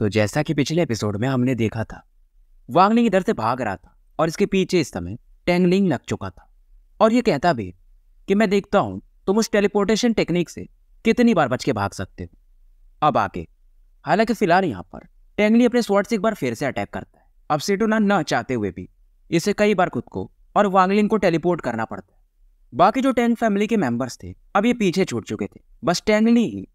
तो जैसा कि पिछले एपिसोड में हमने देखा था वांगलिंग इधर से भाग रहा था और इसके पीछे इस समय टेंगलिंग लग चुका था और ये कहता भी कि मैं देखता हूं तुम उस टेलीपोर्टेशन टेक्निक से कितनी बार बच के भाग सकते हो अब आके हालांकि फिलहाल यहाँ पर टेंगली अपने स्वर्ड से एक बार फिर से अटैक करता है अब सेटोना न चाहते हुए भी इसे कई बार खुद को और वांगलिंग को टेलीपोर्ट करना पड़ता है बाकी जो टेंग फैमिली के मेंबर्स थे अब ये पीछे छूट चुके थे बस टेंगली ही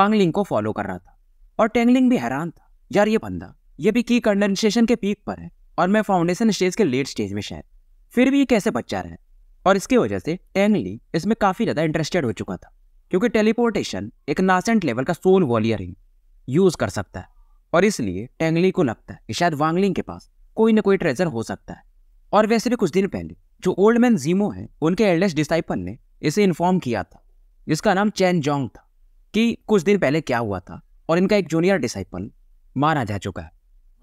वांगलिंग को फॉलो कर रहा था और टेंगलिंग भी हैरान था यार ये बंदा ये भी की कंडेंसेशन के पीक पर है और मैं फाउंडेशन स्टेज के लेट स्टेज में शायद फिर भी ये कैसे बच्चा रहे और इसकी वजह से टेंगली इसमें काफ़ी ज़्यादा इंटरेस्टेड हो चुका था क्योंकि टेलीपोर्टेशन एक नासेंट लेवल का सोल वॉलियर ही यूज़ कर सकता है और इसलिए टेंगली को लगता है कि शायद वांगलिंग के पास कोई ना कोई ट्रेजर हो सकता है और वैसे भी कुछ दिन पहले जो ओल्ड मैन जीमो है उनके एल्डेस्ट डिसाइपल ने इसे इन्फॉर्म किया था जिसका नाम चैन जोंग था कि कुछ दिन पहले क्या हुआ था और इनका एक जूनियर डिसाइपल मारा जा चुका है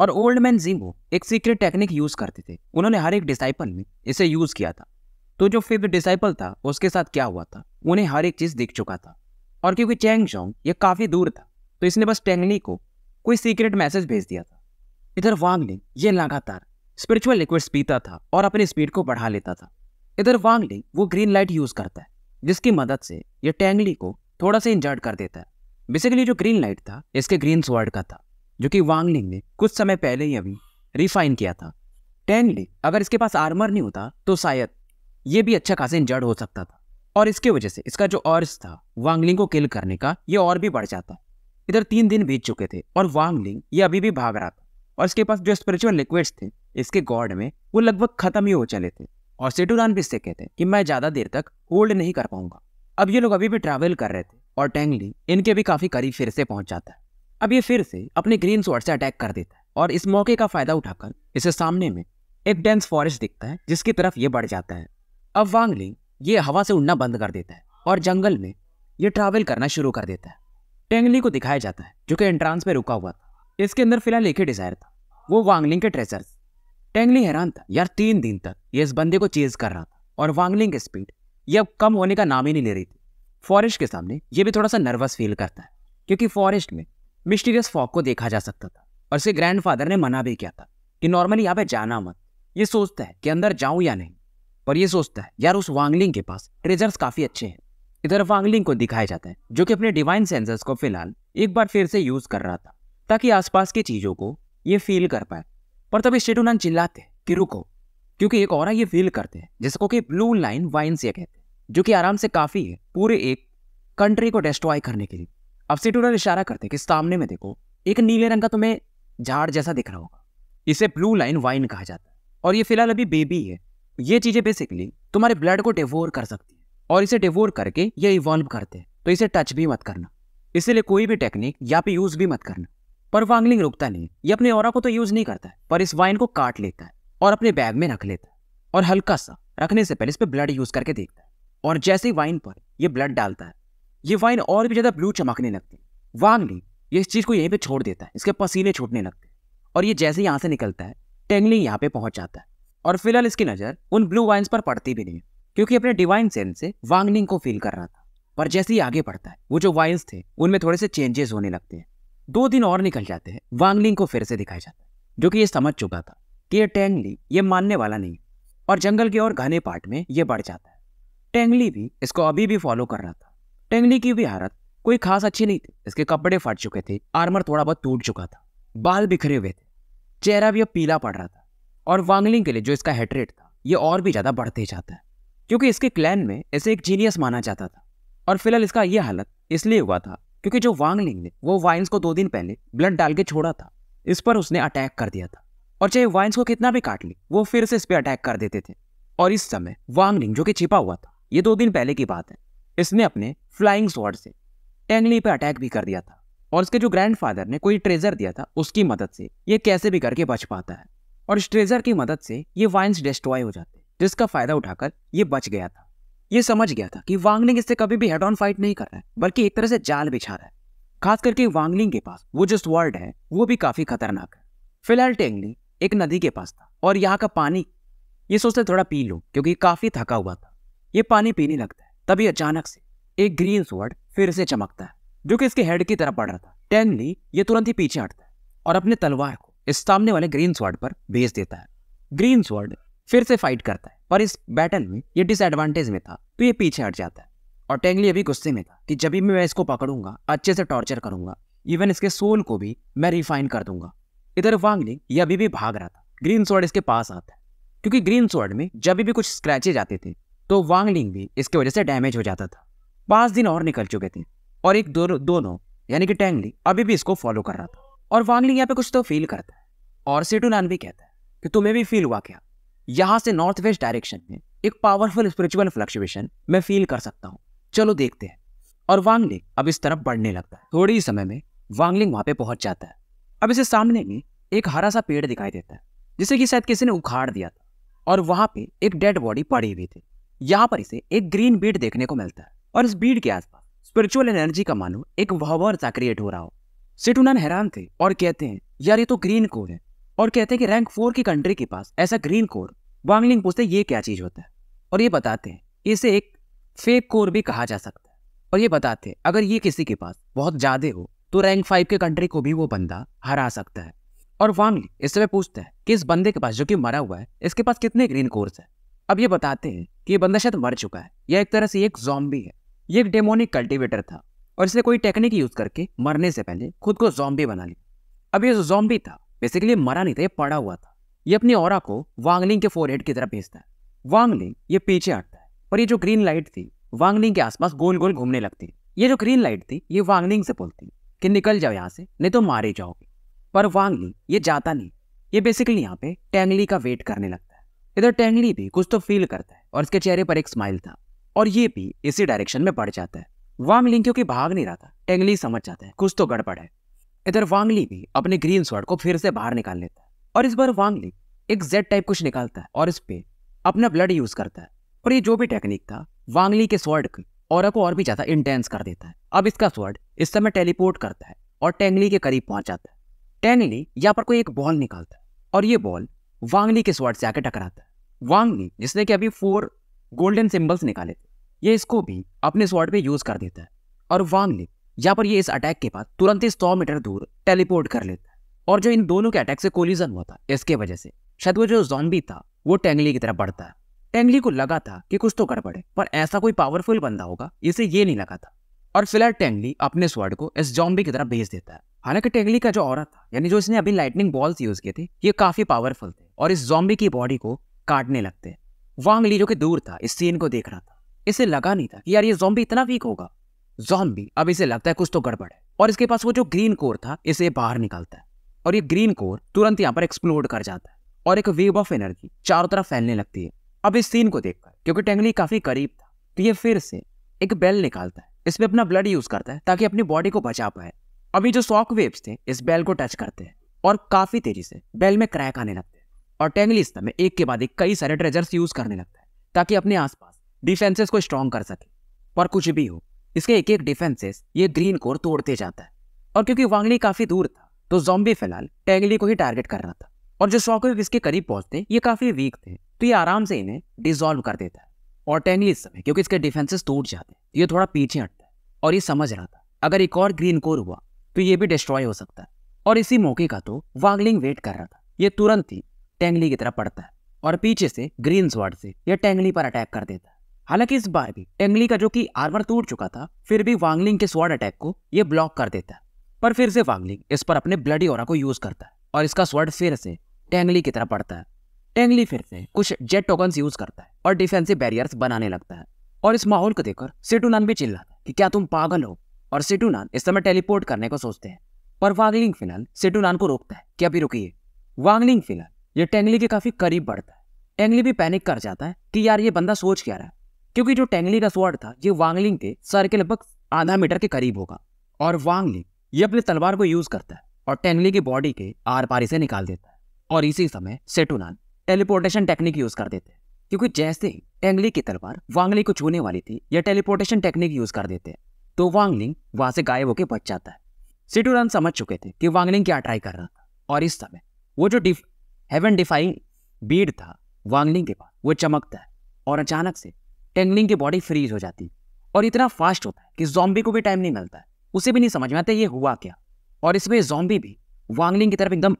और ओल्ड मैन जीमो एक सीक्रेट टेक्निक यूज़ करते थे उन्होंने हर एक डिसाइपल में इसे यूज़ किया था तो जो फिफ्थ डिसाइपल था उसके साथ क्या हुआ था उन्हें हर एक चीज़ दिख चुका था और क्योंकि चैंग जोंग ये काफ़ी दूर था तो इसने बस टेंगनी को कोई सीक्रेट मैसेज भेज दिया था इधर वांग वांगलिंग ये लगातार स्पिरिचुअल लिक्विड्स पीता था और अपनी स्पीड को बढ़ा लेता था इधर वांग वांगलिंग वो ग्रीन लाइट यूज़ करता है जिसकी मदद से ये टेंगली को थोड़ा सा इंजर्ट कर देता है बेसिकली जो ग्रीन लाइट था इसके ग्रीन स्वर्ड का था जो कि वांगलिंग ने कुछ समय पहले ही अभी रिफाइन किया था टेनली अगर इसके पास आर्मर नहीं होता तो शायद ये भी अच्छा खासा इंजर्ड हो सकता था और इसके वजह से इसका जो ऑर्स था वांगलिंग को किल करने का ये और भी बढ़ जाता इधर तीन दिन बीत चुके थे और वांगलिंग ये अभी भी भाग रहा था और इसके पास जो स्पिरिचुअल लिक्विड्स थे इसके गॉड में वो लगभग खत्म ही हो चले थे और सेटूरान भी इससे कहते कि मैं ज़्यादा देर तक होल्ड नहीं कर पाऊंगा अब ये लोग अभी भी ट्रैवल कर रहे थे और टेंगली इनके भी काफ़ी करीब फिर से पहुंच जाता है अब ये फिर से अपने ग्रीन स्वर्ड से अटैक कर देता है और इस मौके का फ़ायदा उठाकर इसे सामने में एक डेंस फॉरेस्ट दिखता है जिसकी तरफ ये बढ़ जाता है अब वांगली ये हवा से उड़ना बंद कर देता है और जंगल में ये ट्रैवल करना शुरू कर देता है टेंगली को दिखाया जाता है जो कि एंट्रांस में रुका हुआ था इसके अंदर फिलहाल एक ही डिजायर था वो वांगलिंग के ट्रेसर टेंगली हैरान था यार तीन दिन तक ये इस बंदे को चेज कर रहा था और वांगलिंग की स्पीड ये अब कम होने का नाम ही नहीं ले रही थी फॉरेस्ट के सामने ये भी थोड़ा सा नर्वस फील करता है क्योंकि फॉरेस्ट में मिस्टीरियस फॉग को देखा जा सकता था और उसके ग्रैंडफादर ने मना भी किया था कि नॉर्मली यहाँ पे जाना मत ये सोचता है कि अंदर जाऊं या नहीं पर ये सोचता है यार उस वांगलिंग के पास ट्रेजर्स काफ़ी अच्छे हैं इधर वांगलिंग को दिखाया जाते हैं जो कि अपने डिवाइन सेंसर्स को फिलहाल एक बार फिर से यूज़ कर रहा था ताकि आसपास की चीज़ों को ये फील कर पाए पर तभी स्टेटोनान चिल्लाते हैं कि रुको क्योंकि एक और ये फील करते हैं जिसको कि ब्लू लाइन वाइन से कहते हैं जो कि आराम से काफ़ी है पूरे एक कंट्री को डिस्ट्रॉय करने के लिए अब से इशारा करते कि सामने में देखो एक नीले रंग का तुम्हें झाड़ जैसा दिख रहा होगा इसे ब्लू लाइन वाइन कहा जाता है और ये फिलहाल अभी बेबी है ये चीज़ें बेसिकली तुम्हारे ब्लड को डिवोर कर सकती है और इसे डिवोर करके ये इवॉल्व करते हैं तो इसे टच भी मत करना इसलिए कोई भी टेक्निक या पे यूज़ भी मत करना पर वांगलिंग रुकता नहीं ये अपने और को तो यूज़ नहीं करता है पर इस वाइन को काट लेता है और अपने बैग में रख लेता है और हल्का सा रखने से पहले इस पर ब्लड यूज़ करके देखता है और जैसे ही वाइन पर ये ब्लड डालता है ये वाइन और भी ज़्यादा ब्लू चमकने लगती है वांगली ये इस चीज़ को यहीं पे छोड़ देता है इसके पसीने छूटने लगते हैं और ये जैसे यहाँ से निकलता है टेंगली यहाँ पे पहुँच जाता है और फिलहाल इसकी नज़र उन ब्लू वाइन्स पर पड़ती भी नहीं क्योंकि अपने डिवाइन सेंस से वांगलिंग को फील कर रहा था पर जैसे ही आगे बढ़ता है वो जो वाइन्स थे उनमें थोड़े से चेंजेस होने लगते हैं दो दिन और निकल जाते हैं वांगलिंग को फिर से दिखाया जाता है जो कि ये समझ चुका था कि ये टेंगली ये मानने वाला नहीं और जंगल के और घने पार्ट में ये बढ़ जाता है टेंगली भी इसको अभी भी फॉलो कर रहा था टेंगली की भी हालत कोई खास अच्छी नहीं थी इसके कपड़े फट चुके थे आर्मर थोड़ा बहुत टूट चुका था बाल बिखरे हुए थे चेहरा भी अब पीला पड़ रहा था और वांगलिंग के लिए जो इसका हेटरेट था ये और भी ज़्यादा बढ़ते जाता है क्योंकि इसके क्लैन में इसे एक जीनियस माना जाता था और फिलहाल इसका यह हालत इसलिए हुआ था क्योंकि जो वांगलिंग ने वो वाइन्स को दो दिन पहले ब्लड डाल के छोड़ा था इस पर उसने अटैक कर दिया था और चाहे वाइन्स को कितना भी काट ले वो फिर से इस पर अटैक कर देते थे और इस समय वांगलिंग जो कि छिपा हुआ था ये दो दिन पहले की बात है इसने अपने फ्लाइंग स्वॉर्ड से टेंगली पर अटैक भी कर दिया था और इसके जो ग्रैंडफादर ने कोई ट्रेजर दिया था उसकी मदद से ये कैसे भी करके बच पाता है और इस ट्रेजर की मदद से ये वाइन्स डिस्ट्रॉय हो जाते जिसका फायदा उठाकर ये बच गया था ये समझ गया था कि वांगलिंग इससे कभी भी हेड ऑन फाइट नहीं कर रहा है बल्कि एक तरह से जाल बिछा रहा है खास करके वांगलिंग के पास वो जो स्वर्ड है वो भी काफी खतरनाक है फिलहाल टेंगली एक नदी के पास था और यहाँ का पानी ये सोचते थोड़ा पी लो क्योंकि काफी थका हुआ था ये पानी पीने लगता है तभी अचानक से एक ग्रीन स्वर्ड फिर से चमकता है जो कि इसके हेड की तरफ बढ़ रहा था टेनली ये तुरंत ही पीछे हटता है और अपने तलवार को इस सामने वाले ग्रीन स्वर्ड पर भेज देता है ग्रीन स्वर्ड फिर से फाइट करता है पर इस बैटल में ये डिसएडवांटेज में था तो ये पीछे हट जाता है और टेंगली अभी गुस्से में था कि जब भी मैं इसको पकड़ूंगा अच्छे से टॉर्चर करूंगा इवन इसके सोल को भी मैं रिफाइन कर दूंगा इधर वांगलिंग ये अभी भी भाग रहा था ग्रीन स्वर्ड इसके पास आता है क्योंकि ग्रीन स्वर्ड में जब भी कुछ स्क्रैचेज आते थे तो वांगलिंग भी इसकी वजह से डैमेज हो जाता था पाँच दिन और निकल चुके थे और एक दो, दोनों यानी कि टैंगली अभी भी इसको फॉलो कर रहा था और वांगलिंग यहाँ पे कुछ तो फील करता है और सेटुलान भी कहता है कि तुम्हें भी फील हुआ क्या यहाँ से नॉर्थ वेस्ट डायरेक्शन में एक पावरफुल स्पिरिचुअल फ्लक्चुएशन मैं फील कर सकता हूँ चलो देखते हैं और वांगलिंग अब इस तरफ बढ़ने लगता है थोड़े ही समय में वांगलिंग वहाँ पे पहुंच जाता है अब इसे सामने में एक हरा सा पेड़ दिखाई देता है जिसे कि शायद किसी ने उखाड़ दिया था और वहाँ पे एक डेड बॉडी पड़ी हुई थी यहाँ पर इसे एक ग्रीन बीड देखने को मिलता है और इस बीड के आसपास स्पिरिचुअल एनर्जी का मानो एक वहवर सा क्रिएट हो रहा हो सिटुनन हैरान थे और कहते हैं यार ये तो ग्रीन कोर है और कहते हैं कि रैंक फोर की कंट्री के पास ऐसा ग्रीन कोर वांगलिंग पूछते ये क्या चीज़ होता है और ये बताते हैं इसे एक फेक कोर भी कहा जा सकता है और ये बताते हैं अगर ये किसी के पास बहुत ज़्यादा हो तो रैंक फाइव के कंट्री को भी वो बंदा हरा सकता है और वांगली इस समय पूछता है कि इस बंदे के पास जो कि मरा हुआ है इसके पास कितने ग्रीन कोर्स है अब ये बताते हैं कि यह बंदा शायद मर चुका है या एक तरह से एक जॉम्बी है ये एक डेमोनिक कल्टिवेटर था और इसने कोई टेक्निक यूज करके मरने से पहले खुद को जॉम्बी बना लिया अब ये जो जॉम्बी था बेसिकली मरा नहीं था ये पड़ा हुआ था ये अपनी और को वांगलिंग के फोरहेड की तरफ भेजता है वांगलिंग ये पीछे हटता है और ये जो ग्रीन लाइट थी वांगलिंग के आसपास गोल गोल घूमने लगती है ये जो ग्रीन लाइट थी ये वांगलिंग से बोलती कि निकल जाओ यहाँ से नहीं तो मारे जाओगे पर वांगलिंग ये जाता नहीं ये बेसिकली यहाँ पे टेंगली का वेट करने लगता है इधर टेंगली भी कुछ तो फील करता है और इसके चेहरे पर एक स्माइल था और ये भी इसी डायरेक्शन में बढ़ जाता है वांगली क्योंकि भाग नहीं रहा था टेंगली समझ जाता है कुछ तो गड़बड़ है इधर वांगली भी अपने ग्रीन स्वर्ड को फिर से बाहर निकाल लेता है और इस बार वांगली एक जेड टाइप कुछ निकालता है और इस पे अपना ब्लड यूज करता है और ये जो भी टेक्निक था वांगली के स्वर्ड की और को और भी ज्यादा इंटेंस कर देता है अब इसका स्वर्ड इस समय टेलीपोर्ट करता है और टेंगली के करीब पहुंच जाता है टेंगली यहाँ पर कोई एक बॉल निकालता है और ये बॉल वांगली के स्वर्ड से आके टकराता है वांग ली जिसने कि अभी फोर गोल्डन सिंबल्स निकाले थे ये इसको भी अपने स्वाड पे यूज़ कर देता है और वांग ली यहाँ पर ये इस अटैक के बाद तुरंत ही सौ मीटर दूर टेलीपोर्ट कर लेता है और जो इन दोनों के अटैक से कोलिजन हुआ था इसके वजह से शायद वो जो जॉम्बी था वो टेंगली की तरफ बढ़ता है टेंगली को लगा था कि कुछ तो गड़बड़े पर ऐसा कोई पावरफुल बंदा होगा इसे ये नहीं लगा था और फिलहाल टेंगली अपने स्वर्ड को इस जॉम्बी की तरफ भेज देता है हालांकि टेंगली का जो औरत था यानी जो इसने अभी लाइटनिंग बॉल्स यूज किए थे ये काफी पावरफुल थे और इस जॉम्बी की बॉडी को काटने लगते हैं वांग ली जो कि दूर था इस सीन को देख रहा था इसे लगा नहीं था कि यार ये जोम्बी इतना वीक होगा जोम्बी अब इसे लगता है कुछ तो गड़बड़ है और इसके पास वो जो ग्रीन कोर था इसे बाहर निकालता है और ये ग्रीन कोर तुरंत यहाँ पर एक्सप्लोड कर जाता है और एक वेव ऑफ एनर्जी चारों तरफ फैलने लगती है अब इस सीन को देखकर क्योंकि टेंगली काफी करीब था तो ये फिर से एक बेल निकालता है इसमें अपना ब्लड यूज करता है ताकि अपनी बॉडी को बचा पाए अभी जो सॉक वेव्स थे इस बेल को टच करते हैं और काफी तेजी से बेल में क्रैक आने लगते हैं और टेंगलिस में एक के बाद एक कई सारे ट्रेजर्स यूज करने लगता है ताकि अपने आसपास डिफेंसेस को स्ट्रॉन्ग कर सके पर कुछ भी हो इसके एक एक डिफेंसेस ये ग्रीन कोर तोड़ते जाता है और क्योंकि वांगली काफी दूर था तो जॉम्बी फिलहाल टेंगली को ही टारगेट कर रहा था और जो शॉकर इसके करीब पहुंचते ये काफी वीक थे तो ये आराम से इन्हें डिजोल्व कर देता है और टेंगली इस समय क्योंकि इसके डिफेंसेस टूट जाते हैं ये थोड़ा पीछे हटता है और ये समझ रहा था अगर एक और ग्रीन कोर हुआ तो ये भी डिस्ट्रॉय हो सकता है और इसी मौके का तो वांगलिंग वेट कर रहा था ये तुरंत ही टेंगली की तरफ पड़ता है और पीछे से ग्रीन स्वाड से यह टेंगली पर अटैक कर देता है हालांकि इस बार भी टेंगली का जो कि आर्मर टूट चुका था फिर भी वांगलिंग के स्वाड अटैक को यह ब्लॉक कर देता है पर फिर से वांगलिंग इस पर अपने ब्लडी ओरा को यूज करता है और इसका स्वर्ड फिर से टेंगली की तरफ पड़ता है टेंगली फिर से कुछ जेट टोकन यूज करता है और डिफेंसिव बैरियर्स बनाने लगता है और इस माहौल को देखकर सिटूनान भी चिल्लाता है कि क्या तुम पागल हो और सिटूनान इस समय टेलीपोर्ट करने को सोचते हैं पर वांगलिंग फिलहाल सिटूनान को रोकता है कि अभी रुकी वांगलिंग फिलहाल ये टेंगली के काफ़ी करीब बढ़ता है टेंगली भी पैनिक कर जाता है कि यार ये बंदा सोच क्या रहा है क्योंकि जो टेंगली का स्वर्ड था ये वांगलिंग के सर के लगभग आधा मीटर के करीब होगा और वांगलिंग ये अपने तलवार को यूज़ करता है और टेंगली की बॉडी के आर पारी से निकाल देता है और इसी समय सेटुनान टेलीपोर्टेशन टेक्निक यूज़ कर देते हैं क्योंकि जैसे ही टेंगली की तलवार वांगली को छूने वाली थी यह टेलीपोर्टेशन टेक्निक यूज़ कर देते हैं तो वांगलिंग वहां से गायब होकर बच जाता है सिटूरान समझ चुके थे कि वांगलिंग क्या ट्राई कर रहा था और इस समय वो जो डिफ हेवन डिफाइंग बीड था वांगलिंग के पास वो चमकता है और अचानक से टेंगलिंग की बॉडी फ्रीज हो जाती है और इतना फास्ट होता है कि जॉम्बी को भी टाइम नहीं मिलता है उसे भी नहीं समझ में आता ये हुआ क्या और इसमें जॉम्बी भी वांगलिंग की तरफ एकदम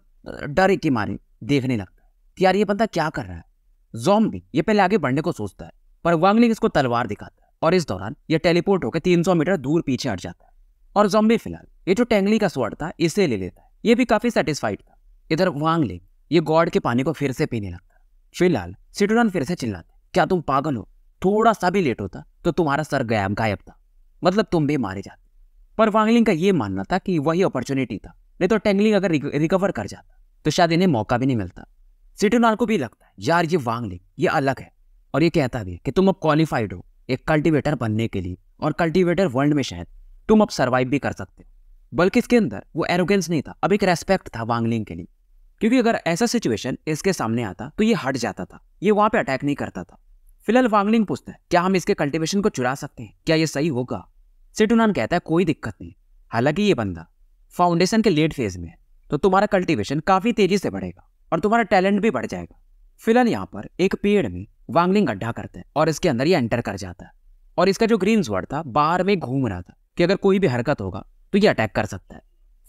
डर के मारे देखने लगता है कि यार ये बंदा क्या कर रहा है जॉम्बी ये पहले आगे बढ़ने को सोचता है पर वांगलिंग इसको तलवार दिखाता है और इस दौरान ये टेलीपोर्ट होकर सौ मीटर दूर पीछे हट जाता है और जॉम्बी फिलहाल ये जो टेंगली का स्वर्ड था इसे ले लेता है ये भी काफी सेटिस्फाइड था इधर वांगलिंग ये गॉड के पानी को फिर से पीने लगता फिलहाल सिटोरन फिर से चिल्लाते क्या तुम पागल हो थोड़ा सा भी लेट होता तो तुम्हारा सर गायब गायब था मतलब तुम भी मारे जाते पर वांगलिंग का ये मानना था कि वही अपॉर्चुनिटी था नहीं तो टेंगलिंग अगर रिकवर कर जाता तो शायद इन्हें मौका भी नहीं मिलता सिटोनाल को भी लगता है यार ये वांगलिंग ये अलग है और ये कहता भी कि तुम अब क्वालिफाइड हो एक कल्टीवेटर बनने के लिए और कल्टीवेटर वर्ल्ड में शायद तुम अब सर्वाइव भी कर सकते हो बल्कि इसके अंदर वो एरोगेंस नहीं था अब एक रेस्पेक्ट था वांगलिंग के लिए क्योंकि अगर ऐसा सिचुएशन इसके सामने आता तो ये हट जाता था ये वहां पे अटैक नहीं करता था फिलहाल वांगलिंग पूछता है क्या हम इसके कल्टीवेशन को चुरा सकते हैं क्या ये सही होगा सिटुनान कहता है कोई दिक्कत नहीं हालांकि ये बंदा फाउंडेशन के लेट फेज में है तो तुम्हारा कल्टिवेशन काफी तेजी से बढ़ेगा और तुम्हारा टैलेंट भी बढ़ जाएगा फिलहाल यहाँ पर एक पेड़ में वांगलिंग गड्ढा करता है और इसके अंदर ये एंटर कर जाता है और इसका जो ग्रीन स्वर्ड था बाहर में घूम रहा था कि अगर कोई भी हरकत होगा तो ये अटैक कर सकता है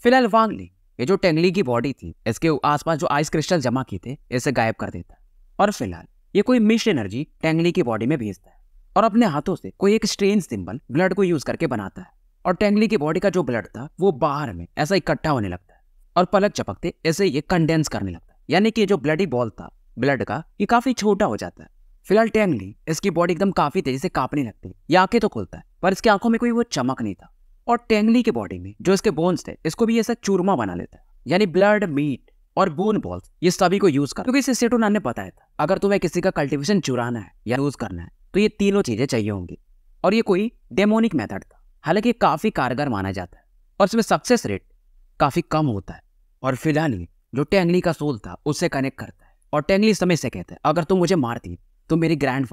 फिलहाल वांगलिंग ये जो टेंगली की बॉडी थी इसके आसपास जो आइस क्रिस्टल जमा किए थे इसे गायब कर देता है और फिलहाल ये कोई मिश एनर्जी टेंगली की बॉडी में भेजता है और अपने हाथों से कोई एक स्ट्रेन सिंबल ब्लड को यूज करके बनाता है और टेंगली की बॉडी का जो ब्लड था वो बाहर में ऐसा इकट्ठा होने लगता है और पलक चपकते ऐसे ये कंडेंस करने लगता है यानी कि जो ब्लडी बॉल था ब्लड का ये काफी छोटा हो जाता है फिलहाल टेंगली इसकी बॉडी एकदम काफी तेजी से कांपने लगती है ये आंखें तो खुलता है पर इसकी आंखों में कोई वो चमक नहीं था और टेंगली के बॉडी में जो इसके बोन्स थे इसको भी ऐसा चूरमा बना लेता है यानी ब्लड मीट और बोन बॉल्स ये सभी को यूज कर क्योंकि इसे सेटोनान ने बताया था अगर तुम्हें किसी का कल्टीवेशन चुराना है या यूज करना है तो ये तीनों चीजें चाहिए होंगी और ये कोई डेमोनिक मेथड था हालांकि काफी कारगर माना जाता है और इसमें सक्सेस रेट काफी कम होता है और फिलहाल ही जो टेंगली का सोल था उससे कनेक्ट करता है और टेंगली समय से कहता है अगर तुम मुझे मारती तो मेरे ग्रैंड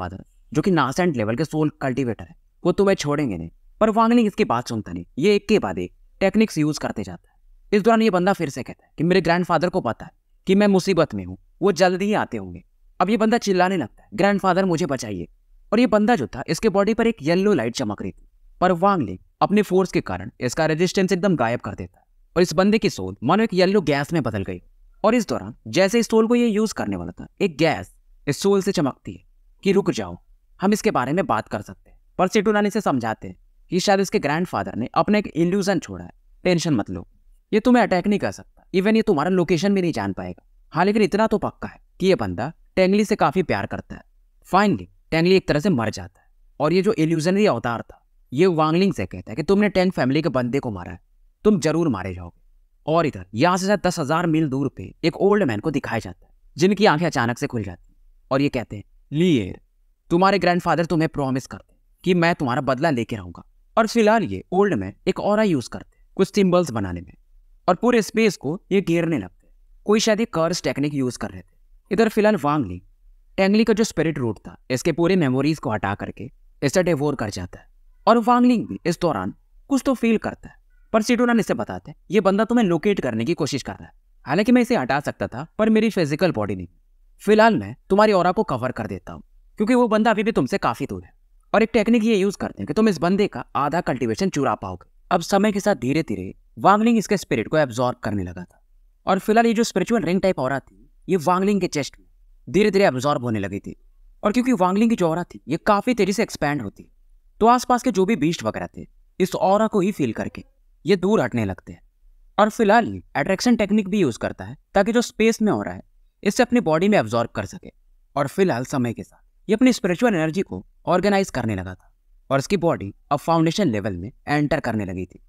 जो कि नासेंट लेवल के सोल कल्टीवेटर है वो तुम्हें छोड़ेंगे नहीं पर वांगनी इसकी बात सुनता नहीं ये एक के बाद एक टेक्निक्स यूज करते जाता है इस दौरान ये बंदा फिर से कहता है कि मेरे ग्रैंडफादर को पता है कि मैं मुसीबत में हूँ वो जल्द ही आते होंगे अब ये बंदा चिल्लाने लगता है ग्रैंडफादर मुझे बचाइए और ये बंदा जो था इसके बॉडी पर एक येल्लो लाइट चमक रही थी पर वांगलिंग अपने फोर्स के कारण इसका रेजिस्टेंस एकदम गायब कर देता है और इस बंदे की सोल मानो एक येल्लो गैस में बदल गई और इस दौरान जैसे इस सोल को ये यूज करने वाला था एक गैस इस सोल से चमकती है कि रुक जाओ हम इसके बारे में बात कर सकते हैं पर सिटुनानी से समझाते हैं कि शायद इसके ग्रैंडफादर ने अपना एक इल्यूजन छोड़ा है टेंशन मत लो ये तुम्हें अटैक नहीं कर सकता इवन ये तुम्हारा लोकेशन भी नहीं जान पाएगा हाँ लेकिन इतना तो पक्का है कि ये बंदा टेंगली से काफ़ी प्यार करता है फाइनली टेंगली एक तरह से मर जाता है और ये जो इल्यूजनरी अवतार था ये वांगलिंग से कहता है कि तुमने टेंग फैमिली के बंदे को मारा है तुम जरूर मारे जाओगे और इधर यहाँ से शायद दस हज़ार मील दूर पे एक ओल्ड मैन को दिखाया जाता है जिनकी आंखें अचानक से खुल जाती और ये कहते हैं लियर तुम्हारे ग्रैंडफादर तुम्हें प्रॉमिस करते कि मैं तुम्हारा बदला लेके रहूंगा और फिलहाल ये ओल्ड में एक और यूज करते हैं कुछ सिम्बल्स बनाने में और पूरे स्पेस को ये घेरने लगते हैं कोई शायद एक कर्स टेक्निक यूज कर रहे थे इधर फिलहाल वांगली टेंगली का जो स्पिरिट रूट था इसके पूरे मेमोरीज को हटा करके इसे डिवोर कर जाता है और वांगलिंग भी इस दौरान कुछ तो फील करता है पर सिटोनान इसे बताते हैं ये बंदा तुम्हें लोकेट करने की कोशिश कर रहा है हालांकि मैं इसे हटा सकता था पर मेरी फिजिकल बॉडी नहीं फिलहाल मैं तुम्हारी और को कवर कर देता हूँ क्योंकि वो बंदा अभी भी तुमसे काफ़ी दूर है और एक टेक्निक ये यूज करते हैं कि तुम इस बंदे का आधा कल्टीवेशन चुरा पाओगे अब समय के साथ धीरे धीरे वांगलिंग इसके स्पिरिट को एब्जॉर्ब करने लगा था और फिलहाल ये जो स्पिरिचुअल रिंग टाइप और थी ये वांगलिंग के चेस्ट में धीरे धीरे एब्जॉर्ब होने लगी थी और क्योंकि वांगलिंग की जो और थी ये काफ़ी तेजी से एक्सपैंड होती तो आसपास के जो भी बीस्ट वगैरह थे इस और को ही फील करके ये दूर हटने लगते हैं और फिलहाल एट्रैक्शन टेक्निक भी यूज़ करता है ताकि जो स्पेस में हो रहा है इससे अपनी बॉडी में एब्जॉर्ब कर सके और फिलहाल समय के साथ ये अपनी स्पिरिचुअल एनर्जी को ऑर्गेनाइज करने लगा था और इसकी बॉडी अब फाउंडेशन लेवल में एंटर करने लगी थी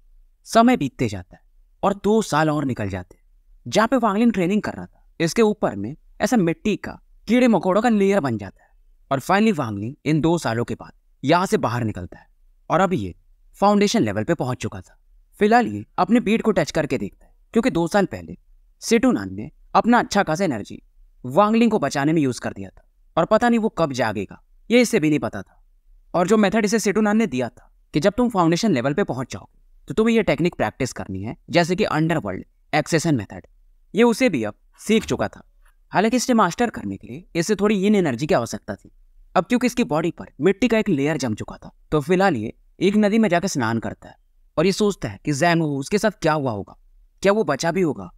समय बीतते जाता है और दो साल और निकल जाते हैं जहाँ पे वांगलिन ट्रेनिंग कर रहा था इसके ऊपर में ऐसा मिट्टी का कीड़े मकोड़ों का लेयर बन जाता है और फाइनली वांगलिंग इन दो सालों के बाद यहाँ से बाहर निकलता है और अब ये फाउंडेशन लेवल पे पहुंच चुका था फिलहाल ये अपने पीठ को टच करके देखता है क्योंकि दो साल पहले नान ने अपना अच्छा खासा एनर्जी वांगलिंग को बचाने में यूज कर दिया था और पता नहीं वो कब जागेगा ये इसे भी नहीं पता था और जो मेथड इसे सेटोनान ने दिया था कि जब तुम फाउंडेशन लेवल पे पहुंच जाओगे तो तुम्हें ये टेक्निक प्रैक्टिस करनी है जैसे कि अंडरवर्ल्ड एक्सेसन मेथड ये उसे भी अब सीख चुका था हालांकि इसे मास्टर करने के लिए इसे थोड़ी इन एनर्जी की आवश्यकता थी अब क्योंकि इसकी बॉडी पर मिट्टी का एक लेयर जम चुका था तो फिलहाल ये एक नदी में जाकर स्नान करता है और ये सोचता है कि जैंग उसके साथ क्या हुआ होगा क्या वो बचा भी होगा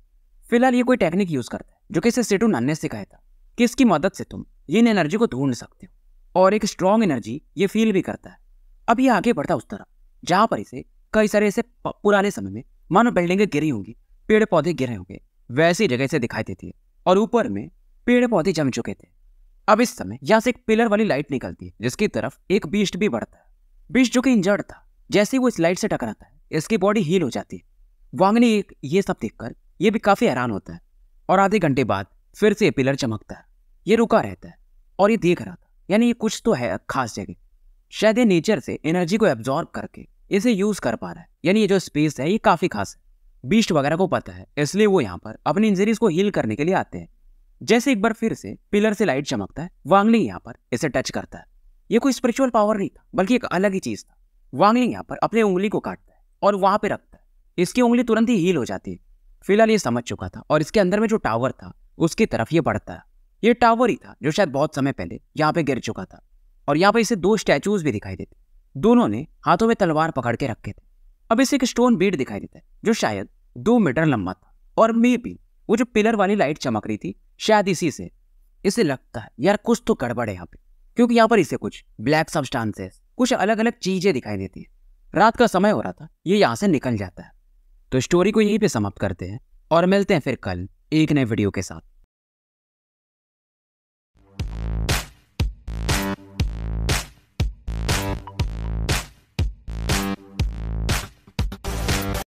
फिलहाल ये कोई टेक्निक यूज करता है जो कि इसे सेटू नान ने सिखाया था कि इसकी मदद से तुम इन एनर्जी को ढूंढ सकते हो और एक स्ट्रॉन्ग एनर्जी ये फील भी करता है अब ये आगे बढ़ता उस तरफ जहाँ पर इसे कई सारे ऐसे पुराने समय में मानो बिल्डिंगें गिरी होंगी पेड़ पौधे गिरे होंगे वैसी जगह से दिखाई देती है और ऊपर में पेड़ पौधे जम चुके थे अब इस समय यहाँ से एक पिलर वाली लाइट निकलती है जिसकी तरफ एक बीस्ट भी बढ़ता है बीस्ट जो कि इंजर्ड था जैसे ही वो इस लाइट से टकराता है इसकी बॉडी हील हो जाती है वांगनी ये सब देखकर ये भी काफ़ी हैरान होता है और आधे घंटे बाद फिर से ये पिलर चमकता है ये रुका रहता है और ये देख रहा था यानी ये कुछ तो है खास जगह शायद ये नेचर से एनर्जी को एब्जॉर्ब करके इसे यूज कर पा रहा है यानी ये जो स्पेस है ये काफी खास है बीस्ट वगैरह को पता है इसलिए वो यहाँ पर अपनी इंजरीज को हील करने के लिए आते हैं जैसे एक बार फिर से पिलर से लाइट चमकता है वांगलिंग यहाँ पर इसे टच करता है ये कोई स्पिरिचुअल पावर नहीं था बल्कि एक अलग ही चीज था वांगलिंग यहाँ पर अपने उंगली को काटता है और वहां पर रखता है इसकी उंगली तुरंत ही हील हो जाती है फिलहाल ये समझ चुका था और इसके अंदर में जो टावर था उसकी तरफ ये बढ़ता है ये टावर ही था जो शायद बहुत समय पहले यहाँ पे गिर चुका था और यहाँ पे इसे दो स्टैचूज भी दिखाई देते दोनों ने हाथों में तलवार पकड़ के रखे थे अब इसे एक स्टोन बीट दिखाई देता है जो शायद दो मीटर लंबा था और मे भी वो जो पिलर वाली लाइट चमक रही थी शायद इसी से इसे लगता है यार कुछ तो गड़बड़ है यहाँ पे क्योंकि यहाँ पर इसे कुछ ब्लैक सब्सटांसेस कुछ अलग अलग चीजें दिखाई देती है रात का समय हो रहा था ये यहाँ से निकल जाता है तो स्टोरी को यहीं पे समाप्त करते हैं और मिलते हैं फिर कल एक नए वीडियो के साथ